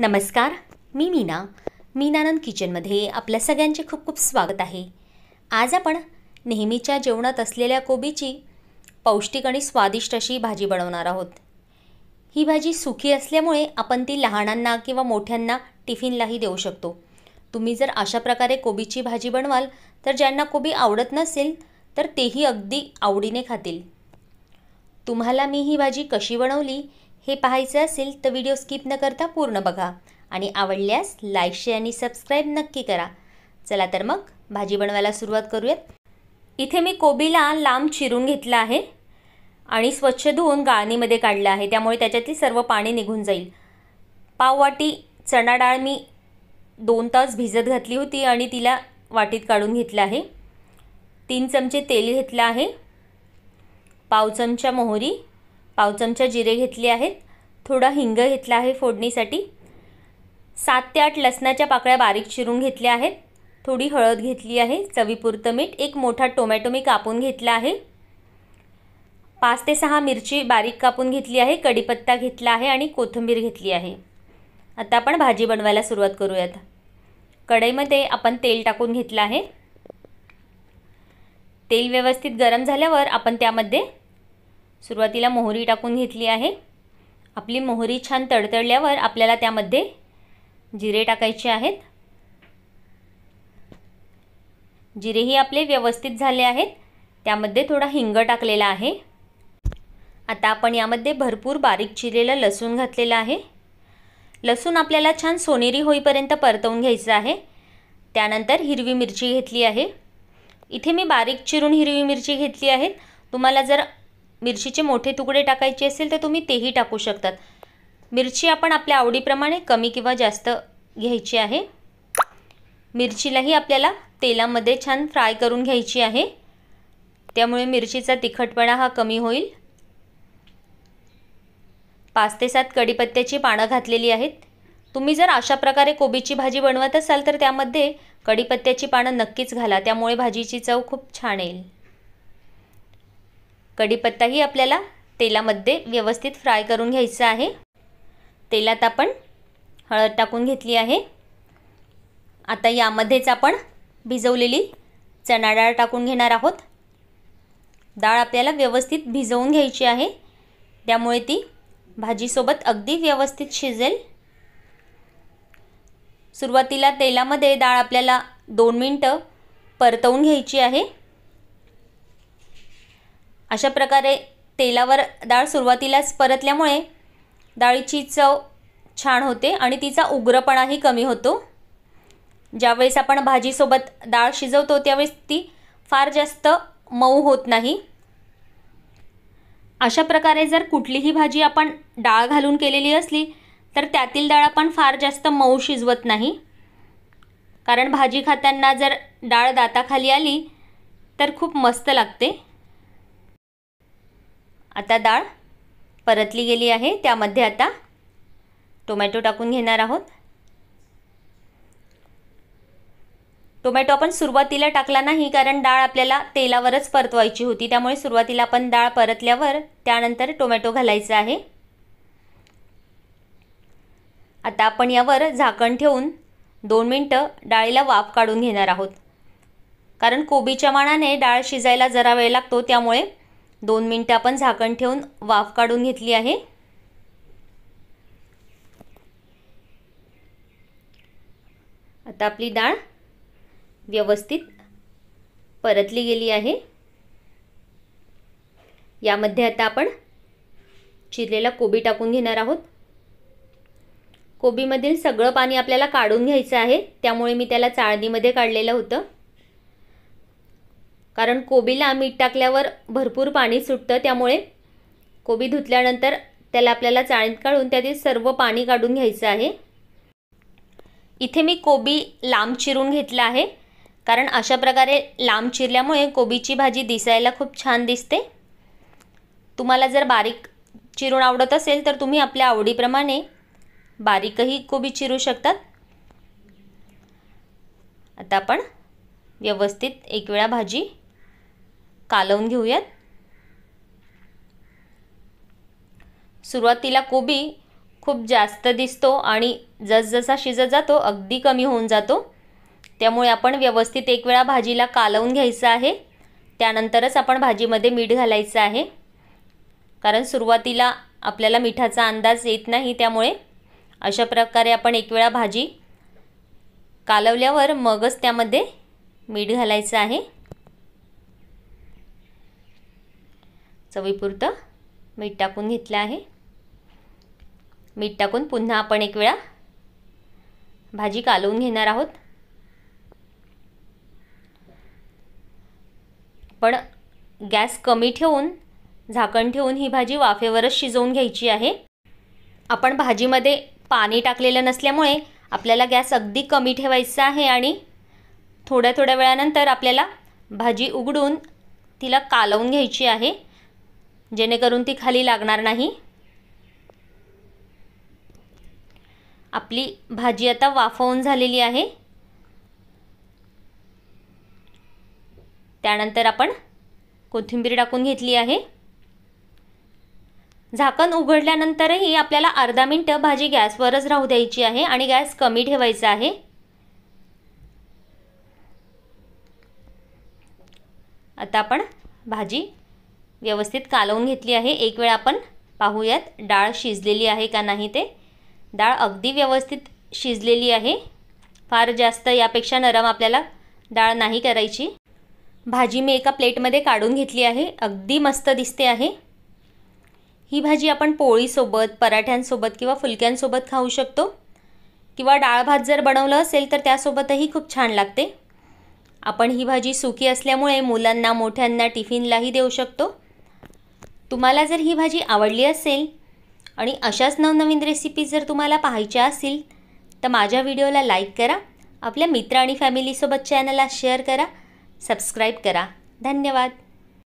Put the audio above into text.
नमस्कार मी मीना मीनानंद किचनमध्ये आपल्या सगळ्यांचे खूप खूप स्वागत आहे आज आपण नेहमीच्या जेवणात असलेल्या कोबीची पौष्टिक आणि स्वादिष्ट अशी भाजी बनवणार आहोत ही भाजी सुखी असल्यामुळे आपण ती लहानांना किंवा मोठ्यांना टिफिनलाही देऊ शकतो तुम्ही जर अशा प्रकारे कोबीची भाजी बनवाल तर ज्यांना कोबी आवडत नसेल तर तेही अगदी आवडीने खातील तुम्हाला मी ही भाजी कशी बनवली हे पाहायचं असेल तर व्हिडिओ स्किप न करता पूर्ण बघा आणि आवडल्यास लाईक शेअर आणि सबस्क्राईब नक्की करा चला तर मग भाजी बनवायला सुरुवात करूयात इथे मी कोबीला लांब चिरून घेतला आहे आणि स्वच्छ धुवून गाळणीमध्ये काढलं आहे त्यामुळे त्याच्यातील सर्व पाणी निघून जाईल पाववाटी चणा डाळ मी दोन तास भिजत घातली होती आणि तिला वाटीत काढून घेतलं आहे तीन चमचे तेल घेतलं आहे पाव चमचा मोहरी पाव चमचा जिरे घेतले आहेत थोडा हिंग घेतला आहे फोडणीसाठी सात ते आठ लसणाच्या पाकळ्या बारीक चिरून घेतल्या आहेत थोडी हळद घेतली आहे चवीपुरतं मीठ एक मोठा टोमॅटो मी कापून घेतला आहे पाच ते सहा मिरची बारीक कापून घेतली आहे कढीपत्ता घेतला आहे आणि कोथिंबीर घेतली आहे आता आपण भाजी बनवायला सुरुवात करूयात कढईमध्ये आपण तेल टाकून घेतलं आहे तेल व्यवस्थित गरम झाल्यावर आपण त्यामध्ये सुरुवातीला मोहरी टाकून घेतली आहे आपली मोहरी छान तडतडल्यावर आपल्याला त्यामध्ये जिरे टाकायचे आहेत जिरेही आपले व्यवस्थित झाले आहेत त्यामध्ये थोडा हिंग टाकलेला आहे आता आपण यामध्ये भरपूर बारीक चिरलेलं लसूण घातलेलं आहे लसूण आपल्याला छान सोनेरी होईपर्यंत परतवून घ्यायचं आहे त्यानंतर हिरवी मिरची घेतली आहे इथे मी बारीक चिरून हिरवी मिरची घेतली आहे तुम्हाला जर मिरचीचे मोठे तुकडे टाकायचे असेल तर तुम्ही तेही टाकू शकतात मिरची आपण आपल्या आवडीप्रमाणे कमी किंवा जास्त घ्यायची आहे मिरचीलाही आपल्याला तेलामध्ये छान फ्राय करून घ्यायची आहे त्यामुळे मिरचीचा तिखटपणा हा कमी होईल पाच ते सात कढीपत्त्याची पानं घातलेली आहेत तुम्ही जर अशा प्रकारे कोबीची भाजी बनवत असाल तर त्यामध्ये कढीपत्त्याची पानं नक्कीच घाला त्यामुळे भाजीची चव खूप छान येईल कढीपत्ताही आपल्याला तेलामध्ये व्यवस्थित फ्राय करून घ्यायचा आहे तेलात आपण हळद टाकून घेतली आहे आता यामध्येच आपण भिजवलेली चणा डाळ टाकून घेणार आहोत डाळ आपल्याला व्यवस्थित भिजवून घ्यायची आहे त्यामुळे ती भाजीसोबत अगदी व्यवस्थित शिजेल सुरुवातीला तेलामध्ये डाळ आपल्याला दोन मिनटं परतवून घ्यायची आहे अशा प्रकारे तेलावर डाळ सुरुवातीलाच परतल्यामुळे डाळीची चव छान होते आणि तिचा उग्रपणाही कमी होतो ज्यावेळेस आपण भाजीसोबत डाळ शिजवतो त्यावेळेस ती फार जास्त मऊ होत नाही अशा प्रकारे जर कुठलीही भाजी आपण डाळ घालून केलेली असली तर त्यातील डाळ आपण फार जास्त मऊ शिजवत नाही कारण भाजी खाताना जर डाळ दाताखाली आली तर खूप मस्त लागते आता डाळ परतली गेली आहे त्यामध्ये आता टोमॅटो टाकून घेणार आहोत टोमॅटो आपण सुरुवातीला टाकला नाही कारण डाळ आपल्याला तेलावरच परतवायची होती त्यामुळे सुरुवातीला आपण डाळ परतल्यावर त्यानंतर टोमॅटो घालायचं आहे आता आपण यावर झाकण ठेवून दोन मिनटं डाळीला वाफ काढून घेणार आहोत कारण कोबीच्या मानाने डाळ शिजायला जरा वेळ लागतो त्यामुळे दोन मिनटं आपण झाकण ठेवून वाफ काढून घेतली आहे आता आपली डाळ व्यवस्थित परतली गेली आहे यामध्ये आता आपण चिरलेला कोबी टाकून घेणार आहोत कोबीमधील सगळं पाणी आपल्याला काढून घ्यायचं आहे त्यामुळे मी त्याला चाळणीमध्ये काढलेलं होतं कारण कोबीला मीठ टाकल्यावर भरपूर पाणी सुटतं त्यामुळे कोबी धुतल्यानंतर त्याला आपल्याला चाळीत काढून त्यातील सर्व पाणी काढून घ्यायचं आहे इथे मी कोबी लांब चिरून घेतला आहे कारण अशा प्रकारे लांब चिरल्यामुळे कोबीची भाजी दिसायला खूप छान दिसते तुम्हाला जर बारीक चिरून आवडत असेल तर तुम्ही आपल्या आवडीप्रमाणे बारीकही कोबी चिरू शकतात आता आपण व्यवस्थित एक वेळा भाजी कालवून घेऊयात सुरुवातीला कोबी खूप जास्त दिसतो आणि जसजसा शिजत जातो अगदी कमी होऊन जातो त्यामुळे आपण व्यवस्थित एक वेळा भाजीला कालवून घ्यायचं आहे त्यानंतरच आपण भाजीमध्ये मीठ घालायचं आहे कारण सुरुवातीला आपल्याला मिठाचा अंदाज येत नाही त्यामुळे अशा प्रकारे आपण एक वेळा भाजी कालवल्यावर मगच त्यामध्ये मीठ घालायचं आहे चवीपुरतं मीठ टाकून घेतलं आहे मीठ टाकून पुन्हा आपण एक वेळा भाजी कालवून घेणार आहोत पण गॅस कमी ठेवून झाकण ठेवून ही भाजी वाफेवरच शिजवून घ्यायची आहे आपण भाजीमध्ये पाणी टाकलेलं नसल्यामुळे आपल्याला गॅस अगदी कमी ठेवायचा आहे आणि थोड्या थोड्या वेळानंतर आपल्याला भाजी उघडून तिला कालवून घ्यायची आहे जेणेकरून ती खाली लागणार नाही आपली भाजी आता वाफवून झालेली आहे त्यानंतर आपण कोथिंबीर टाकून घेतली आहे झाकण उघडल्यानंतरही आपल्याला अर्धा मिनटं भाजी गॅसवरच राहू द्यायची आहे आणि गॅस कमी ठेवायचा आहे आता आपण भाजी व्यवस्थित कालवून घेतली आहे एक वेळ आपण पाहूयात डाळ शिजलेली आहे का नाही ते डाळ अगदी व्यवस्थित शिजलेली आहे फार जास्त यापेक्षा नरम आपल्याला डाळ नाही करायची भाजी मी एका प्लेटमध्ये काढून घेतली आहे अगदी मस्त दिसते आहे ही भाजी आपण पोळीसोबत पराठ्यांसोबत किंवा फुलक्यांसोबत खाऊ शकतो किंवा डाळ भात जर बनवलं असेल तर त्यासोबतही खूप छान लागते आपण ही भाजी सुखी असल्यामुळे मुलांना मोठ्यांना टिफिनलाही देऊ शकतो तुम्हाला जर ही भाजी आवडली असेल आणि अशाच नवनवीन रेसिपी जर तुम्हाला पाहायच्या असतील तर माझ्या व्हिडिओला लाईक करा आपल्या मित्र आणि फॅमिलीसोबत चॅनलला शेअर करा सबस्क्राईब करा धन्यवाद